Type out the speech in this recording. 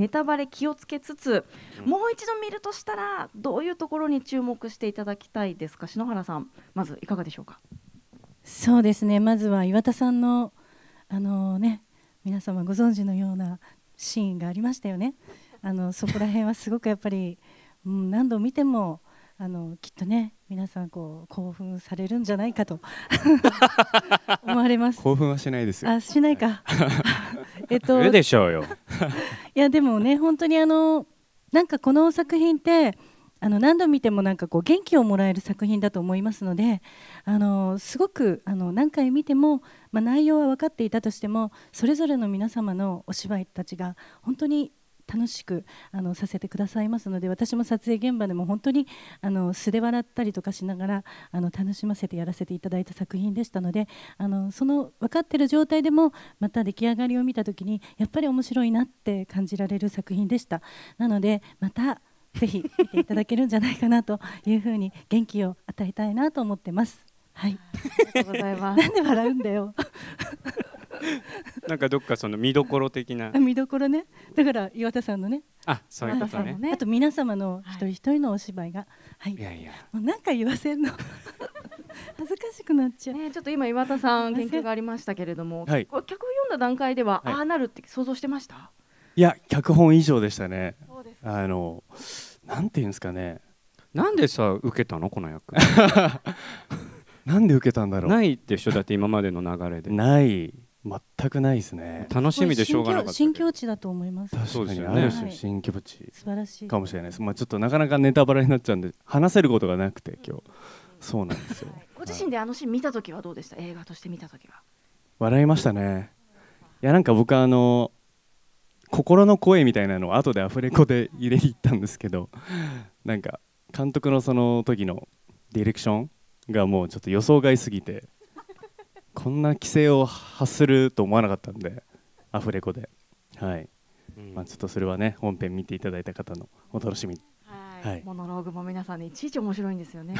ネタバレ気をつけつつ、もう一度見るとしたらどういうところに注目していただきたいですか篠原さんまずいかがでしょうかそうですねまずは岩田さんのあのね皆様ご存知のようなシーンがありましたよねあのそこら辺はすごくやっぱり、うん、何度見てもあのきっとね皆さんこう興奮されるんじゃないかと 思われます 興奮はしないですあしないか えっとでしょうよいやでもね本当にあのなんかこの作品ってあの何度見てもなんかこう元気をもらえる作品だと思いますのであのすごくあの何回見ても、まあ、内容は分かっていたとしてもそれぞれの皆様のお芝居たちが本当に楽しくあのさせてくださいますので私も撮影現場でも本当にあの素で笑ったりとかしながらあの楽しませてやらせていただいた作品でしたのであのその分かってる状態でもまた出来上がりを見た時にやっぱり面白いなって感じられる作品でしたなのでまたぜひ見ていただけるんじゃないかなというふうに元気を与えたいなと思ってます。はい、ありがとうございます。なんで笑うんだよ。なんかどっかその見どころ的な。見どころね。だから岩田さんのね。あ、そういうことね。ねあと皆様の一人一人のお芝居が。はい。いやいや。もうなんか言わせんの。恥ずかしくなっちゃう、ね、ちょっと今岩田さん研究がありましたけれども、はい、脚本読んだ段階では、はい、ああなるって想像してましたいや脚本以上でしたねあのなんていうんですかねなんでさ受けたのこの役 なんで受けたんだろうないでしょだって今までの流れでない全くないですね楽しみでしょうがなかった新境地だと思います確かにある種新境地、素晴らしいかもしれないですまあちょっとなかなかネタバレになっちゃうんで話せることがなくて今日、うん、そうなんですよ、ご自身であのシーン見た時はどうでした映画として見た時は笑いましたねいやなんか僕あの心の声みたいなのを後でアフレコで入れに行ったんですけどなんか監督のその時のディレクションがもうちょっと予想外すぎてこんな規制を発すると思わなかったんでアフレコで、はいまあ、ちょっとそれはね本編見ていただいた方のお楽しみはい、モノローグも皆さんねいちいち面白いんですよね。